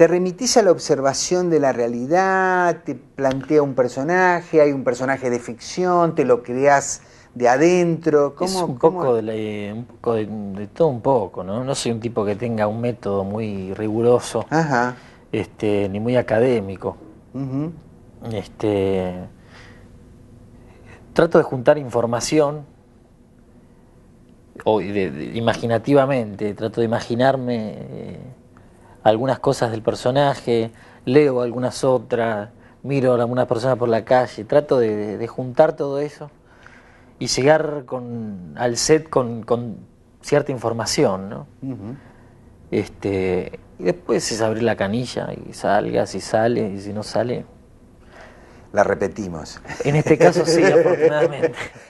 te remitís a la observación de la realidad, te plantea un personaje, hay un personaje de ficción, te lo creas de adentro. ¿Cómo, es un, Poco de todo un poco, ¿no? No soy un tipo que tenga un método muy riguroso, Este, ni muy académico. este, trato de juntar información o imaginativamente, trato de imaginarme eh, algunas cosas del personaje, leo algunas otras, miro a algunas personas por la calle, trato de, juntar todo eso y llegar con, al set con, cierta información, ¿no? este, y después es abrir la canilla y salga, si sale, y si no sale. La repetimos. En este caso sí, afortunadamente.